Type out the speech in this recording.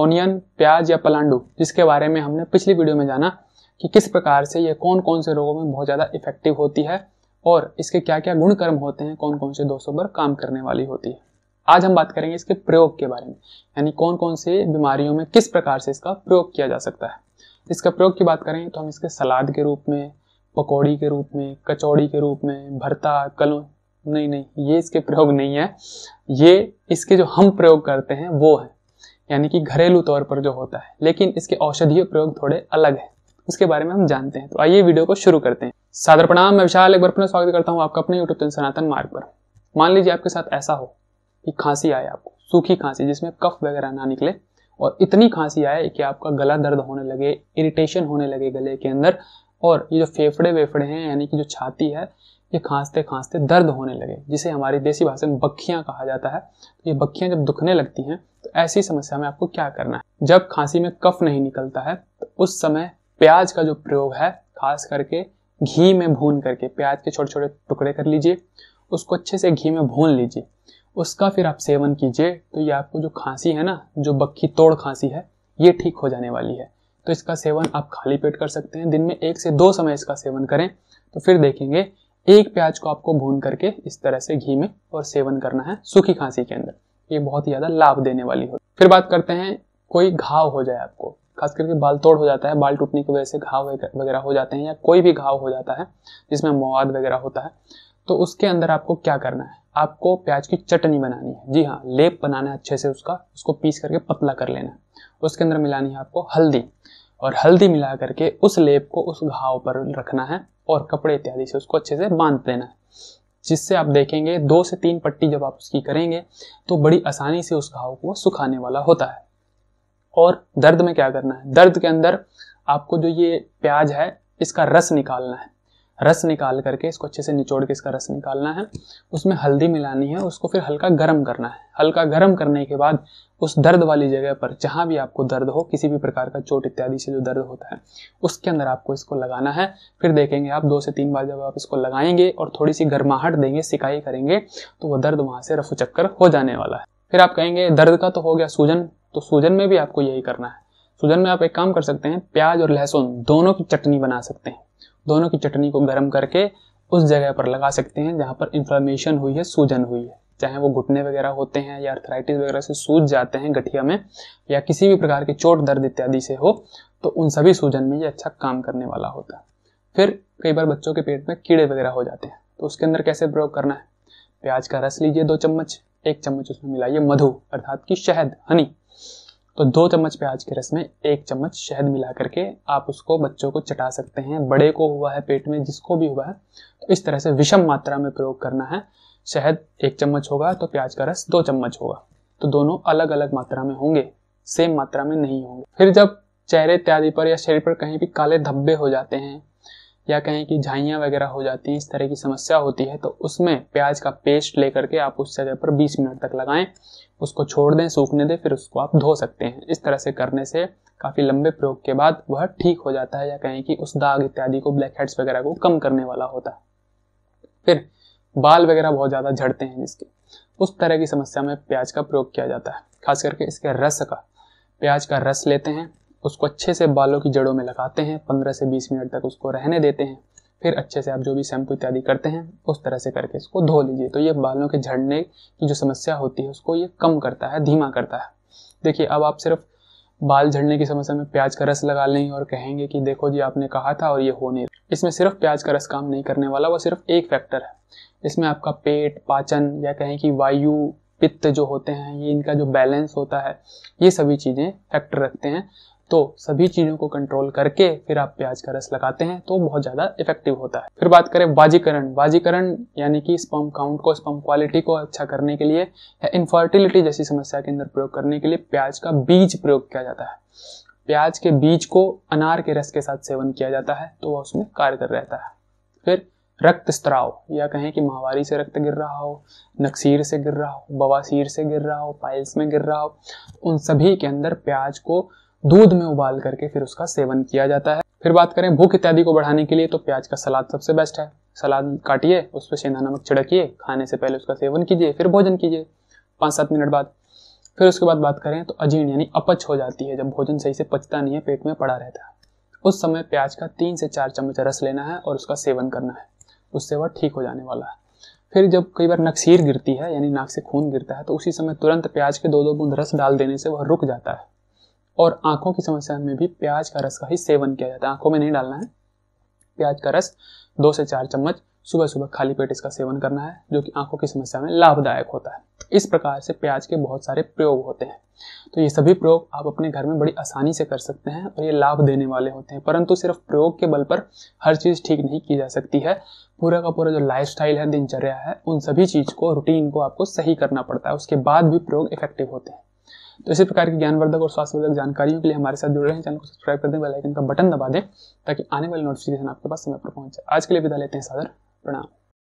onion प्याज या पलांडू जिसके बारे में हमने पिछली वीडियो में जाना कि किस प्रकार से ये कौन कौन से रोगों में बहुत ज़्यादा इफेक्टिव होती है और इसके क्या क्या गुण कर्म होते हैं कौन कौन से दोषों पर काम करने वाली होती है आज हम बात करेंगे इसके प्रयोग के बारे में यानी कौन कौन से बीमारियों में किस प्रकार से इसका प्रयोग किया जा सकता है इसका प्रयोग की बात करें तो हम इसके सलाद के रूप में पकौड़ी के रूप में कचौड़ी के रूप में भरता कलो नहीं नहीं ये इसके प्रयोग नहीं है ये इसके जो हम प्रयोग करते हैं वो है यानी कि घरेलू तौर पर जो होता है लेकिन इसके औषधीय प्रयोग थोड़े अलग है उसके बारे में हम जानते हैं तो आइए वीडियो को शुरू करते हैं सादर प्रणाम मैं विशाल एक बार अपना स्वागत करता हूँ आपका अपने यूट्यूब चैनल सनातन मार्ग पर मान लीजिए आपके साथ ऐसा हो कि खांसी आए आपको सूखी खांसी जिसमें कफ वगैरह ना निकले और इतनी खांसी आए कि आपका गला दर्द होने लगे इरिटेशन होने लगे गले के अंदर और ये जो फेफड़े वेफड़े हैं यानी कि जो छाती है ये खांसते खांसते दर्द होने लगे जिसे हमारी देसी भाषा में बखियाँ कहा जाता है तो ये बखियाँ जब दुखने लगती हैं तो ऐसी समस्या में आपको क्या करना है जब खांसी में कफ नहीं निकलता है तो उस समय प्याज का जो प्रयोग है खास करके घी में भून करके प्याज के छोटे छोटे टुकड़े कर लीजिए उसको अच्छे से घी में भून लीजिए उसका फिर आप सेवन कीजिए तो ये आपको जो खांसी है ना जो बक्खी तोड़ खांसी है ये ठीक हो जाने वाली है तो इसका सेवन आप खाली पेट कर सकते हैं दिन में एक से दो समय इसका सेवन करें तो फिर देखेंगे एक प्याज को आपको भून करके इस तरह से घी में और सेवन करना है सूखी खांसी के अंदर ये बहुत ही ज़्यादा लाभ देने वाली हो फिर बात करते हैं कोई घाव हो जाए आपको खास करके बाल तोड़ हो जाता है बाल टूटने की वजह से घाव वगैरह हो जाते हैं या कोई भी घाव हो जाता है जिसमें मवाद वगैरह होता है तो उसके अंदर आपको क्या करना है आपको प्याज की चटनी बनानी है जी हाँ लेप बनाना है अच्छे से उसका उसको पीस करके पतला कर लेना है उसके अंदर मिलानी है आपको हल्दी और हल्दी मिला करके उस लेप को उस घाव पर रखना है और कपड़े इत्यादि से उसको अच्छे से बांध देना है जिससे आप देखेंगे दो से तीन पट्टी जब आप उसकी करेंगे तो बड़ी आसानी से उस घाव को सुखाने वाला होता है और दर्द में क्या करना है दर्द के अंदर आपको जो ये प्याज है इसका रस निकालना है रस निकाल करके इसको अच्छे से निचोड़ के इसका रस निकालना है उसमें हल्दी मिलानी है उसको फिर हल्का गर्म करना है हल्का गर्म करने के बाद उस दर्द वाली जगह पर जहाँ भी आपको दर्द हो किसी भी प्रकार का चोट इत्यादि से जो दर्द होता है उसके अंदर आपको इसको लगाना है फिर देखेंगे आप दो से तीन बार जब आप इसको लगाएंगे और थोड़ी सी गर्माहट देंगे सिकाई करेंगे तो वो दर्द वहाँ से रफू चक्कर हो जाने वाला है फिर आप कहेंगे दर्द का तो हो गया सूजन तो सूजन में भी आपको यही करना है सूजन में आप एक काम कर सकते हैं प्याज और लहसुन दोनों की चटनी बना सकते हैं दोनों की चटनी को गर्म करके उस जगह पर लगा सकते हैं जहाँ पर इन्फ्लामेशन हुई है सूजन हुई है चाहे वो घुटने वगैरह होते हैं या अर्थराइटिस वगैरह से सूज जाते हैं गठिया में या किसी भी प्रकार के चोट दर्द इत्यादि से हो तो उन सभी सूजन में ये अच्छा काम करने वाला होता है फिर कई बार बच्चों के पेट में कीड़े वगैरह हो जाते हैं तो उसके अंदर कैसे प्रयोग करना है प्याज का रस लीजिए दो चम्मच एक चम्मच उसमें मिलाइए मधु अर्थात की शहद हनी तो दो चम्मच प्याज के रस में एक चम्मच शहद मिला करके आप उसको बच्चों को चटा सकते हैं बड़े को हुआ है पेट में जिसको भी हुआ है तो इस तरह से विषम मात्रा में प्रयोग करना है शहद एक चम्मच होगा तो प्याज का रस दो चम्मच होगा तो दोनों अलग अलग मात्रा में होंगे सेम मात्रा में नहीं होंगे फिर जब चेहरे इत्यादि पर या शरीर पर कहीं भी काले धब्बे हो जाते हैं या कहें कि झाइयाँ वगैरह हो जाती हैं इस तरह की समस्या होती है तो उसमें प्याज का पेस्ट लेकर के आप उस जगह पर 20 मिनट तक लगाएं उसको छोड़ दें सूखने दें फिर उसको आप धो सकते हैं इस तरह से करने से काफ़ी लंबे प्रयोग के बाद वह ठीक हो जाता है या कहें कि उस दाग इत्यादि को ब्लैक हेड्स वगैरह को कम करने वाला होता है फिर बाल वगैरह बहुत ज़्यादा झड़ते हैं जिसके उस तरह की समस्या में प्याज का प्रयोग किया जाता है खास करके इसके रस का प्याज का रस लेते हैं उसको अच्छे से बालों की जड़ों में लगाते हैं पंद्रह से बीस मिनट तक उसको रहने देते हैं फिर अच्छे से आप जो भी शैम्पू इत्यादि करते हैं उस तरह से करके इसको धो लीजिए तो ये बालों के झड़ने की जो समस्या होती है उसको ये कम करता है धीमा करता है देखिए अब आप सिर्फ बाल झड़ने की समस्या में प्याज का रस लगा लें और कहेंगे कि देखो जी आपने कहा था और ये हो नहीं इसमें सिर्फ प्याज का रस काम नहीं करने वाला वो सिर्फ एक फैक्टर है इसमें आपका पेट पाचन या कहें कि वायु पित्त जो होते हैं ये इनका जो बैलेंस होता है ये सभी चीज़ें फैक्टर रखते हैं तो सभी चीज़ों को कंट्रोल करके फिर आप प्याज का रस लगाते हैं तो बहुत ज़्यादा इफेक्टिव होता है फिर बात करें बाजीकरण बाजीकरण यानी कि स्पम काउंट को स्पम क्वालिटी को अच्छा करने के लिए या इनफर्टिलिटी जैसी समस्या के अंदर प्रयोग करने के लिए प्याज का बीज प्रयोग किया जाता है प्याज के बीज को अनार के रस के साथ सेवन किया जाता है तो वह उसमें कारगर रहता है फिर रक्त स्त्राव या कहें कि महावारी से रक्त गिर रहा हो नक्सीर से गिर रहा हो बवासीर से गिर रहा हो पाइल्स में गिर रहा हो उन सभी के अंदर प्याज को दूध में उबाल करके फिर उसका सेवन किया जाता है फिर बात करें भूख इत्यादि को बढ़ाने के लिए तो प्याज का सलाद सबसे बेस्ट है सलाद काटिए उस पर सेंधा नमक छिड़किए खाने से पहले उसका सेवन कीजिए फिर भोजन कीजिए पाँच सात मिनट बाद फिर उसके बाद बात करें तो अजीर्ण यानी अपच हो जाती है जब भोजन सही से पचता नहीं है पेट में पड़ा रहता है उस समय प्याज का तीन से चार चम्मच रस लेना है और उसका सेवन करना है उससे वह ठीक हो जाने वाला है फिर जब कई बार नक्सीर गिरती है यानी नाक से खून गिरता है तो उसी समय तुरंत प्याज के दो दो बूंद रस डाल देने से वह रुक जाता है और आंखों की समस्या में भी प्याज का रस का ही सेवन किया जाता है आंखों में नहीं डालना है प्याज का रस दो से चार चम्मच सुबह सुबह खाली पेट इसका सेवन करना है जो कि आंखों की समस्या में लाभदायक होता है इस प्रकार से प्याज के बहुत सारे प्रयोग होते हैं तो ये सभी प्रयोग आप अपने घर में बड़ी आसानी से कर सकते हैं और ये लाभ देने वाले होते हैं परंतु सिर्फ प्रयोग के बल पर हर चीज़ ठीक नहीं की जा सकती है पूरा का पूरा जो लाइफ है दिनचर्या है उन सभी चीज़ को रूटीन को आपको सही करना पड़ता है उसके बाद भी प्रयोग इफेक्टिव होते हैं तो इसी प्रकार की ज्ञानवर्धक और स्वास्थ्यवर्धक जानकारियों के लिए हमारे साथ जुड़ रहे हैं चैनल को सब्सक्राइब कर दें बेल आइकन का बटन दबा दें ताकि आने वाले नोटिफिकेशन आपके पास समय पर पहुंचे आज के लिए विदा लेते हैं सादर प्रणाम